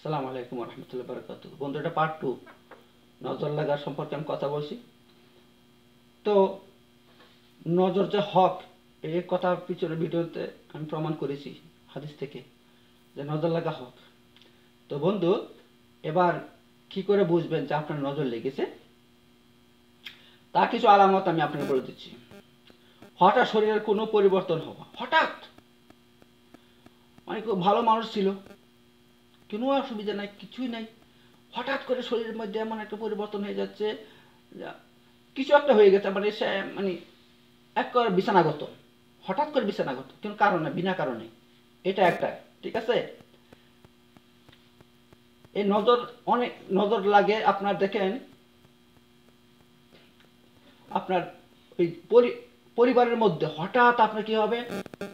আসসালামু আলাইকুম রহমতুল্লাহ বরকাত বন্ধু এটা পার্ট টু নজর লাগার সম্পর্কে আমি কথা বলছি তো নজর যে হক এই কথা পিছনে ভিডিওতে আমি প্রমাণ করেছি হাদিস থেকে যে নজর লাগা হক তো বন্ধু এবার কি করে বুঝবেন যে আপনার নজর লেগেছে তা কিছু আলামত আমি আপনাকে বলে দিচ্ছি হঠাৎ শরীরের কোনো পরিবর্তন হওয়া হঠাৎ অনেক ভালো মানুষ ছিল কোনো অসুবিধা নাই কিছুই নাই হঠাৎ করে শরীরের মধ্যে এমন একটা পরিবর্তন হয়ে যাচ্ছে কিছু একটা হয়ে গেছে মানে সে মানে এক বিছানাগত হঠাৎ করে বিছানাগত কোনো কারণে বিনা কারণে এটা একটা ঠিক আছে এই নজর অনেক নজর লাগে আপনার দেখেন আপনার ওই পরিবারের মধ্যে হঠাৎ আপনার কি হবে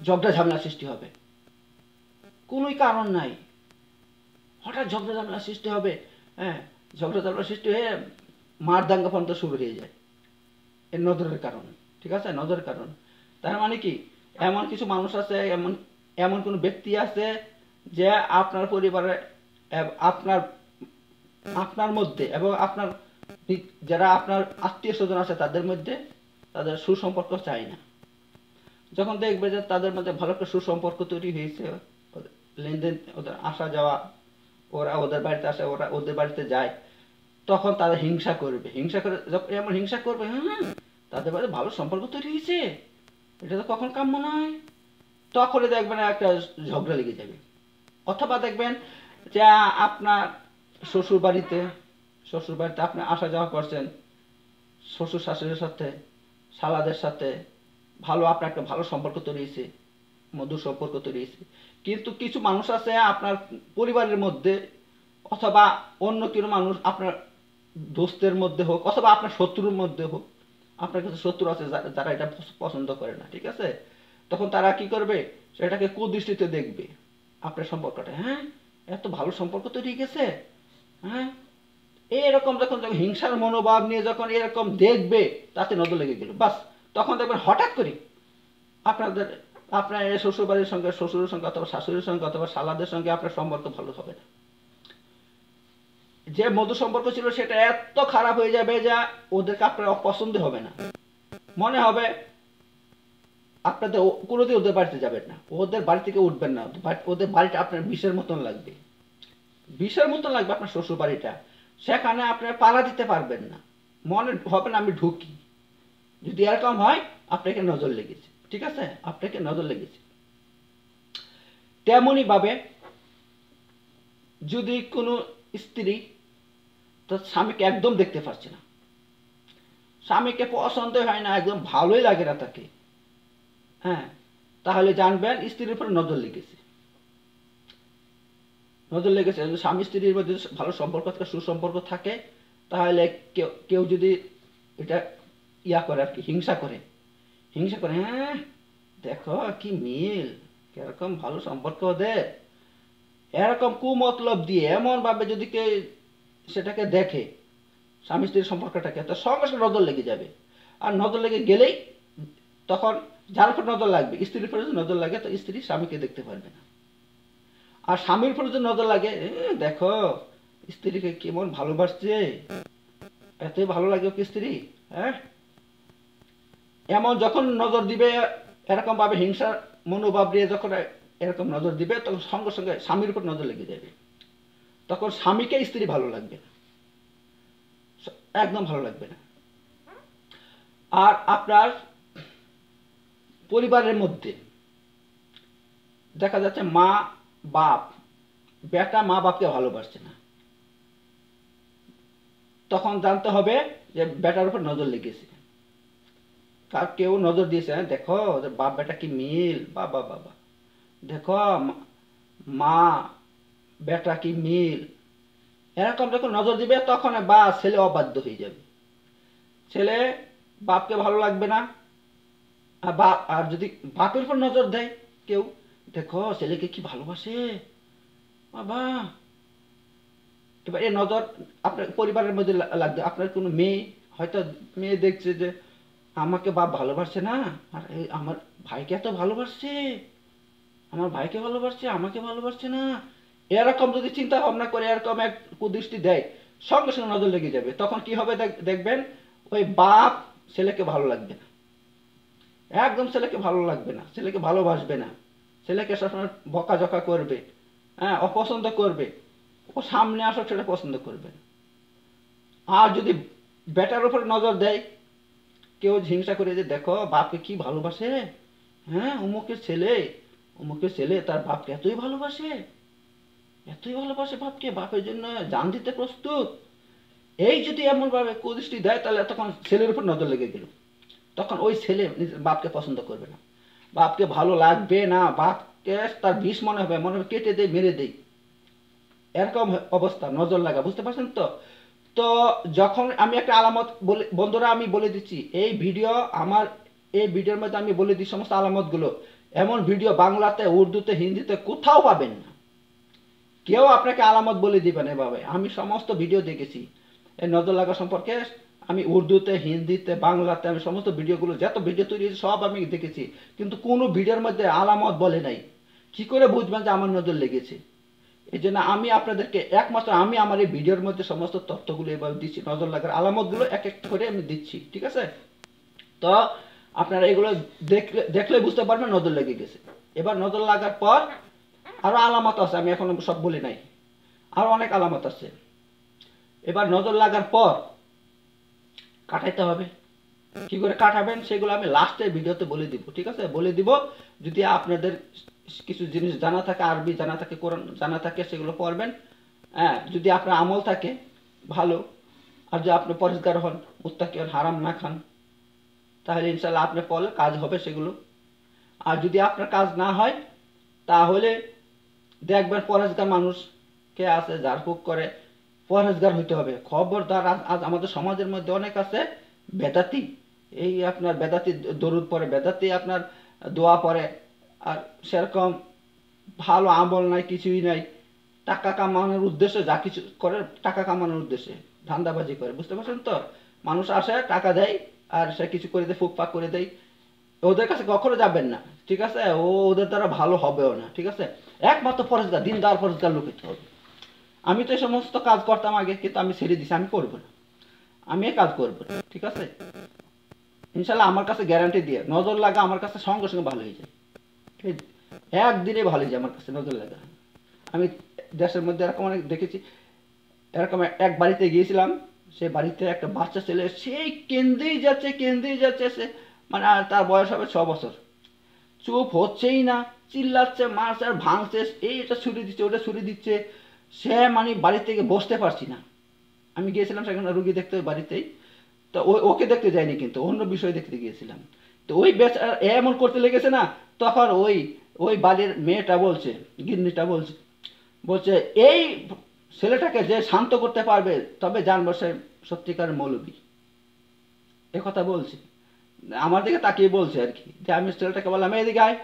ঝগড়া ঝামেলা সৃষ্টি হবে কোনোই কারণ নাই হঠাৎ ঝগড়া ঝামেলা সৃষ্টি হবে হ্যাঁ ঝগড়া ঝামেলা সৃষ্টি হয়ে মার দাঙ্গা পর্যন্ত শুরু হয়ে যায় এর নজরের কারণে ঠিক আছে নজরের কারণে তার মানে কি এমন কিছু মানুষ আছে এমন এমন কোনো ব্যক্তি আছে যে আপনার পরিবারে আপনার আপনার মধ্যে এবং আপনার যারা আপনার আত্মীয় স্বজন আছে তাদের মধ্যে তাদের সুসম্পর্ক চাই না যখন দেখবে যে তাদের মধ্যে ভালো একটা সুসম্পর্ক তৈরি হয়েছে লেনদেন ওদের আসা যাওয়া ওরা ওদের বাড়িতে আসে ওরা ওদের বাড়িতে যায় তখন তারা হিংসা করবে হিংসা করে যখন এমন হিংসা করবে হ্যাঁ, হ্যাঁ তাদের বাড়িতে ভালো সম্পর্ক তৈরি হয়েছে এটা তো কখন কাম্য নয় তখনই দেখবেন একটা ঝগড়া লেগে যাবে অথবা দেখবেন যে আপনার শ্বশুর বাড়িতে শ্বশুর বাড়িতে আপনি আসা যাওয়া করছেন শ্বশুর শাশুড়ির সাথে শালাদের সাথে ভালো আপনার একটা ভালো সম্পর্ক তৈরি হয়েছে মধুর সম্পর্ক তৈরি হয়েছে কিন্তু কিছু মানুষ আছে আপনার পরিবারের মধ্যে অথবা অন্য কোনো মানুষ আপনার দোস্তের মধ্যে হোক অথবা আপনার শত্রুর মধ্যে হোক আপনার কাছে শত্রু আছে যারা এটা পছন্দ করে না ঠিক আছে তখন তারা কি করবে সেটাকে কুদৃষ্টিতে দেখবে আপনার সম্পর্কটা হ্যাঁ এত ভালো সম্পর্ক তৈরি গেছে হ্যাঁ এরকম যখন যখন হিংসার মনোভাব নিয়ে যখন এরকম দেখবে তাতে নজর লেগে গেল বাস তখন দেখবেন হঠাৎ করে আপনাদের আপনার শ্বশুরবাড়ির সঙ্গে শ্বশুরের সঙ্গে অথবা শাশুড়ির সঙ্গে অথবা সালাদের সঙ্গে আপনার সম্পর্ক ভালো হবে না যে মধু সম্পর্ক ছিল সেটা এত খারাপ হয়ে যাবে যা ওদেরকে আপনার অপছন্দ হবে না মনে হবে আপনাদের কোনোদিন ওদের বাড়িতে যাবেন না ওদের বাড়ি থেকে উঠবেন না ওদের বাড়িটা আপনার বিষের মতন লাগবে বিষের মতন লাগবে আপনার শ্বশুর বাড়িটা সেখানে আপনার পাড়া দিতে পারবেন না মনে হবে না আমি ঢুকি যদি এরকম হয় আপনাকে নজর লেগেছে ঠিক আছে আপনাকে নজর লেগেছে তেমনইভাবে যদি কোনো স্ত্রী তার স্বামীকে একদম দেখতে পাচ্ছে না স্বামীকে পছন্দ হয় না একদম ভালোই লাগে না তাকে হ্যাঁ তাহলে জানবেন স্ত্রীর উপরে নজর লেগেছে নজর লেগেছে স্বামী স্ত্রীর মধ্যে ভালো সম্পর্ক থাকে সুসম্পর্ক থাকে তাহলে কেউ কেউ যদি এটা ইয়া করে আর কি হিংসা করে হিংসা করে হ্যাঁ দেখো কি মিল কিরকম ভালো সম্পর্ক ওদের এরকম কুমতলব দিয়ে এমনভাবে যদি কেউ সেটাকে দেখে স্বামী স্ত্রীর সম্পর্কটাকে তো সঙ্গে সঙ্গে নজর লেগে যাবে আর নজর লেগে গেলেই তখন যার উপর নজর লাগবে স্ত্রীর উপরে যদি নজর লাগে তো স্ত্রী স্বামীকে দেখতে পারবে না আর স্বামীর উপরে যদি নজর লাগে দেখো স্ত্রীকে কেমন ভালোবাসছে এতই ভালো লাগে ওকে স্ত্রী হ্যাঁ এমন যখন নজর দিবে এরকম ভাবে হিংসা মনোভাব নিয়ে যখন এরকম নজর দিবে তখন সঙ্গে সঙ্গে স্বামীর উপর নজর লেগে যাবে তখন স্বামীকে স্ত্রী ভালো লাগবে না একদম ভালো লাগবে না আর আপনার পরিবারের মধ্যে দেখা যাচ্ছে মা বাপ বেটা মা বাপকে ভালোবাসছে না তখন জানতে হবে যে বেটার উপর নজর লেগেছে তার কেউ নজর দিয়েছে হ্যাঁ দেখো ওদের বাপ বেটা কি মিল বাবা বাবা দেখো মা বেটা কি মিল এরকম যখন নজর দিবে তখন বা ছেলে অবাধ্য হয়ে যাবে ছেলে বাপকে ভালো লাগবে না আর বাপ আর যদি বাপের উপর নজর দেয় কেউ দেখো ছেলেকে কি ভালোবাসে বাবা এবার এ নজর আপনার পরিবারের মধ্যে লাগবে আপনার কোনো মেয়ে হয়তো মেয়ে দেখছে যে আমাকে বাপ ভালোবাসে না আর আমার ভাইকে এত ভালোবাসছে আমার ভাইকে ভালোবাসছে আমাকে ভালোবাসছে না এরকম যদি চিন্তা ভাবনা করে এরকম এক কুদৃষ্টি দেয় সঙ্গে সঙ্গে নজর লেগে যাবে তখন কি হবে দেখবেন ওই বাপ ছেলেকে ভালো লাগবে না একদম ছেলেকে ভালো লাগবে না ছেলেকে ভালোবাসবে না ছেলেকে সবসময় বকাঝকা করবে হ্যাঁ অপছন্দ করবে ও সামনে আসো সেটা পছন্দ করবে আর যদি ব্যাটার উপরে নজর দেয় কেউ হিংসা করে যে দেখো বাপকে কি ভালোবাসে হ্যাঁ অমুকের ছেলে অমুকের ছেলে তার বাপকে এতই ভালোবাসে এতই ভালোবাসে বাপকে বাপের জন্য জান দিতে প্রস্তুত এই যদি এমন ভাবে কুদৃষ্টি দেয় তাহলে তখন ছেলের উপর নজর লেগে গেল তখন ওই ছেলে বাপকে পছন্দ করবে না বাপকে ভালো লাগবে না বাপকে তার বিষ মনে হবে মনে হবে কেটে দেয় মেরে দেয় এরকম অবস্থা নজর লাগা বুঝতে পারছেন তো তো যখন আমি একটা আলামত বন্ধুরা আমি বলে দিচ্ছি এই ভিডিও আমার এই ভিডিওর মধ্যে আমি বলে দিই সমস্ত আলামতগুলো এমন ভিডিও বাংলাতে উর্দুতে হিন্দিতে কোথাও পাবেন না কেউ আপনাকে আলামত বলে দিবেন এভাবে আমি সমস্ত ভিডিও দেখেছি এই নজর লাগা সম্পর্কে আমি উর্দুতে হিন্দিতে বাংলাতে আমি সমস্ত ভিডিওগুলো যত ভিডিও তৈরি সব আমি দেখেছি কিন্তু কোনো ভিডিওর মধ্যে আলামত বলে নাই কি করে বুঝবেন যে আমার নজর লেগেছে এই জন্য আমি আপনাদেরকে একমাত্র আমি আমার এই ভিডিওর মধ্যে সমস্ত তথ্যগুলো এভাবে দিচ্ছি নজর লাগার আলামতগুলো এক এক করে আমি দিচ্ছি ঠিক আছে তো আপনারা এগুলো দেখলে দেখলে বুঝতে পারবেন নজর লেগে গেছে এবার নজর লাগার পর আরও আলামত আছে আমি এখন সব বলি নাই আরও অনেক আলামত আছে এবার নজর লাগার পর কাটাইতে হবে কি করে কাটাবেন সেগুলো আমি লাস্টে ভিডিওতে বলে দিব ঠিক আছে বলে দিব যদি আপনাদের কিছু জিনিস জানা থাকে আরবি জানা থাকে কোরআন জানা থাকে সেগুলো পড়বেন হ্যাঁ যদি আপনার আমল থাকে ভালো আর যদি আপনি পরিষ্কার হন মুত্তাকি হন হারাম না খান তাহলে ইনশাল্লাহ আপনি পড়লে কাজ হবে সেগুলো আর যদি আপনার কাজ না হয় তাহলে দেখবেন পরহেজগার মানুষ কে আছে যার হুক করে পরেজগার হইতে হবে খবরদার আজ আমাদের সমাজের মধ্যে অনেক আছে বেদাতি এই আপনার বেদাতি দরুদ পরে বেদাতি আপনার দোয়া পরে আর সেরকম ভালো আমল নাই কিছুই নাই টাকা কামানোর উদ্দেশ্যে যা কিছু করে টাকা কামানোর উদ্দেশ্যে ধান্দাবাজি করে বুঝতে পারছেন তো মানুষ আসে টাকা দেয় আর সে কিছু করে দেয় ফুকফাক করে দেয় ওদের কাছে কখনো যাবেন না ঠিক আছে ও ওদের দ্বারা ভালো হবেও না ঠিক আছে একমাত্র ফরজদার দিন দার লোক লুকিতে হবে আমি তো এই সমস্ত কাজ করতাম আগে কিন্তু আমি ছেড়ে দিছি আমি করবো না আমি কাজ করবো ঠিক আছে ইনশাল্লাহ আমার কাছে গ্যারান্টি দিয়ে নজর লাগা আমার কাছে সঙ্গে সঙ্গে ভালো হয়ে যায় ঠিক একদিনে ভালো যায় আমার কাছে নজর লাগা আমি দেশের মধ্যে এরকম অনেক দেখেছি এরকম এক বাড়িতে গিয়েছিলাম সে বাড়িতে একটা বাচ্চা ছেলে সেই কেন্দ্রেই যাচ্ছে কেন্দ্রেই যাচ্ছে সে মানে আর তার বয়স হবে ছ বছর চুপ হচ্ছেই না চিল্লাচ্ছে মারছে আর ভাঙছে এই এটা ছুরি দিচ্ছে ওটা ছুরি দিচ্ছে সে মানে বাড়ি থেকে বসতে পারছি না আমি গিয়েছিলাম সেখানে রুগী দেখতে বাড়িতেই তো ওকে দেখতে যায়নি কিন্তু অন্য বিষয় দেখতে গিয়েছিলাম তো ওই বেচার এমন করতে লেগেছে না তখন ওই ওই বাড়ির মেয়েটা বলছে গিন্নিটা বলছে বলছে এই ছেলেটাকে যে শান্ত করতে পারবে তবে জানবো সে সত্যিকার মৌলবী কথা বলছে আমার দিকে তাকিয়ে বলছে আর কি যে আমি ছেলেটাকে বললাম এদিকে আয়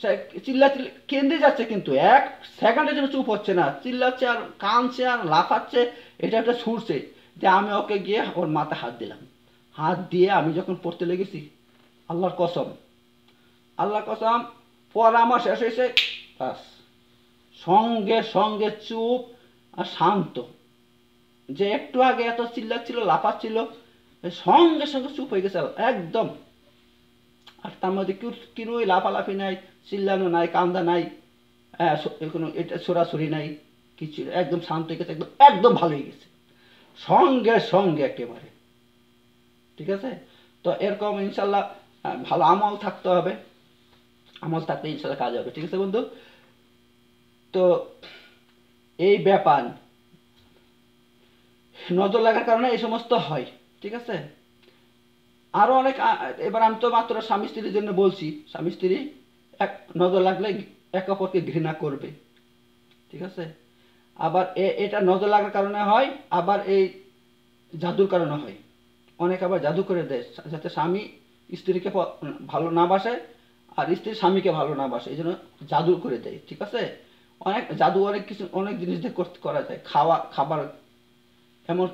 সে চিল্লা চিল্লি কেন্দ্রে যাচ্ছে কিন্তু এক সেকেন্ডের জন্য চুপ হচ্ছে না চিল্লাচ্ছে আর কাঁদছে আর লাফাচ্ছে এটা একটা ছুটছে যে আমি ওকে গিয়ে ওর মাথায় হাত দিলাম হাত দিয়ে আমি যখন পড়তে লেগেছি আল্লাহর কসম আল্লাহ কসম আমার শেষ হয়েছে সঙ্গে সঙ্গে চুপ আর শান্ত যে একটু আগে এত লাফা লাফাচ্ছিল সঙ্গে সঙ্গে চুপ হয়ে গেছে একদম আর তার মধ্যে কিনুই লাফালাফি নাই চিল্লানো নাই কান্দা নাই হ্যাঁ কোনো এটা ছোড়াছুরি নাই কিছু একদম শান্ত হয়ে গেছে একদম একদম ভালো হয়ে গেছে সঙ্গে সঙ্গে একেবারে ঠিক আছে তো এরকম ইনশাল্লাহ ভালো আমল থাকতে হবে আমল থাকলে ইনশাল্লাহ কাজ হবে ঠিক আছে বন্ধু তো এই ব্যাপার নজর লাগার কারণে এই সমস্ত হয় ঠিক আছে আরও অনেক এবার আমি তো মাত্র স্বামী স্ত্রীর জন্য বলছি স্বামী স্ত্রী এক নজর লাগলে এক অপরকে ঘৃণা করবে ঠিক আছে আবার এটা নজর লাগার কারণে হয় আবার এই জাদুর কারণে হয় অনেক আবার জাদু করে দেয় যাতে স্বামী স্ত্রীকে ভালো না বাসে আর স্ত্রী স্বামীকে ভালো না বাসে এই জন্য জাদু করে দেয় ঠিক আছে অনেক জাদু অনেক কিছু অনেক জিনিস দিয়ে করতে করা যায় খাওয়া খাবার এমন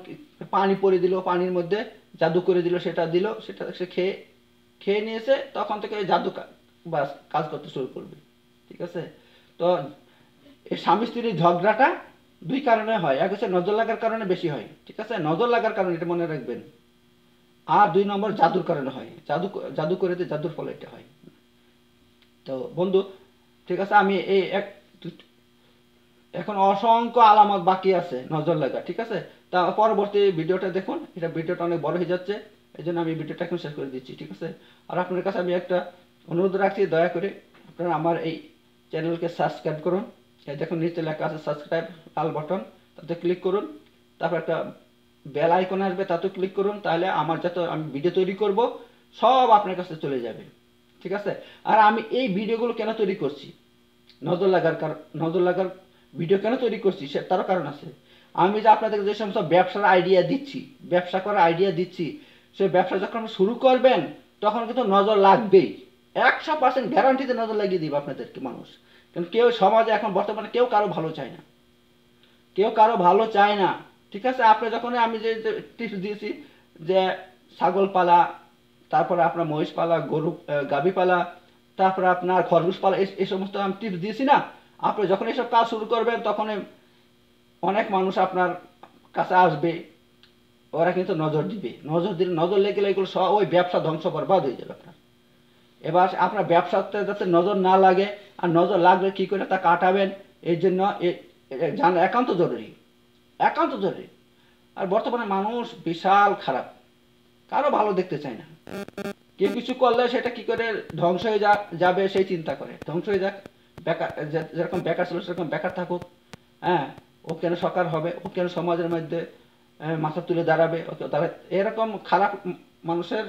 পানি পরে দিল পানির মধ্যে জাদু করে দিল সেটা দিল সেটা সে খেয়ে খেয়ে নিয়েছে তখন থেকে জাদু বাস কাজ করতে শুরু করবে ঠিক আছে তো এই স্বামী স্ত্রীর ঝগড়াটা দুই কারণে হয় এক হচ্ছে নজর লাগার কারণে বেশি হয় ঠিক আছে নজর লাগার কারণে এটা মনে রাখবেন আর দুই নম্বর জাদুর কারণে হয় জাদু জাদু করে দিয়ে জাদুর ফলে এটা হয় তো বন্ধু ঠিক আছে আমি এই এক এখন অসংখ্য আলামত বাকি আছে নজর লাগা ঠিক আছে তা পরবর্তী ভিডিওটা দেখুন এটা ভিডিওটা অনেক বড় হয়ে যাচ্ছে এই জন্য আমি ভিডিওটা এখন শেষ করে দিচ্ছি ঠিক আছে আর আপনার কাছে আমি একটা অনুরোধ রাখছি দয়া করে আপনারা আমার এই চ্যানেলকে সাবস্ক্রাইব করুন এই দেখুন নিচে লেখা আছে সাবস্ক্রাইব লাল বাটন তাতে ক্লিক করুন তারপর একটা বেল আইকন আসবে তাতেও ক্লিক করুন তাহলে আমার যত আমি ভিডিও তৈরি করব সব আপনার কাছে চলে যাবে ঠিক আছে আর আমি এই ভিডিওগুলো কেন তৈরি করছি নজর লাগার নজর লাগার ভিডিও কেন তৈরি করছি সে তারও কারণ আছে আমি যে আপনাদের যে সমস্ত ব্যবসার আইডিয়া দিচ্ছি ব্যবসা করার আইডিয়া দিচ্ছি সে ব্যবসা যখন শুরু করবেন তখন কিন্তু নজর লাগবেই একশো পার্সেন্ট গ্যারান্টিতে নজর লাগিয়ে দিবে আপনাদেরকে মানুষ কারণ কেউ সমাজে এখন বর্তমানে কেউ কারো ভালো চায় না কেউ কারো ভালো চায় না ঠিক আছে আপনি যখন আমি যে টিপস দিয়েছি যে ছাগল পালা তারপরে আপনার মহিষ পালা গরু গাভী পালা তারপরে আপনার খরগোশ পালা এই সমস্ত আমি টিপস দিয়েছি না আপনি যখন এসব কাজ শুরু করবেন তখন অনেক মানুষ আপনার কাছে আসবে ওরা কিন্তু নজর দিবে নজর দিলে নজর লেগে এগুলো সব ওই ব্যবসা ধ্বংস বরবাদ হয়ে যাবে আপনার এবার আপনার ব্যবসাতে যাতে নজর না লাগে আর নজর লাগলে কী করে তা কাটাবেন এর জন্য জানা একান্ত জরুরি একান্ত জরুরি আর বর্তমানে মানুষ বিশাল খারাপ কারো ভালো দেখতে চায় না কেউ কিছু করলে সেটা কি করে ধ্বংস হয়ে যাবে সেই চিন্তা করে ধ্বংস হয়ে যাক বেকার যেরকম বেকার ছিল সেরকম বেকার থাকুক হ্যাঁ ও কেন সরকার হবে ও কেন সমাজের মধ্যে হ্যাঁ, মাথা তুলে দাঁড়াবে তারা এরকম খারাপ মানুষের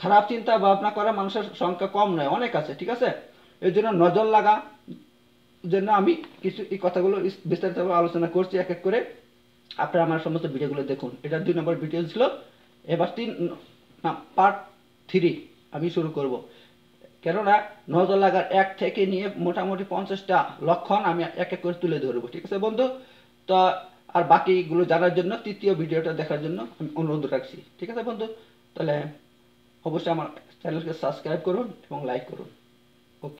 খারাপ চিন্তা ভাবনা করা মানুষের সংখ্যা কম নয় অনেক আছে ঠিক আছে এর জন্য নজর লাগা জন্য আমি কিছু এই কথাগুলো বিস্তারিতভাবে আলোচনা করছি এক এক করে আপনারা আমার সমস্ত ভিডিওগুলো দেখুন এটা দুই নম্বর ভিডিও ছিল এবারটি না পার্ট থ্রি আমি শুরু করব কেননা নজর লাগার এক থেকে নিয়ে মোটামুটি পঞ্চাশটা লক্ষণ আমি এক এক করে তুলে ধরবো ঠিক আছে বন্ধু তো আর বাকিগুলো জানার জন্য তৃতীয় ভিডিওটা দেখার জন্য আমি অনুরোধ রাখছি ঠিক আছে বন্ধু তাহলে অবশ্যই আমার চ্যানেলকে সাবস্ক্রাইব করুন এবং লাইক করুন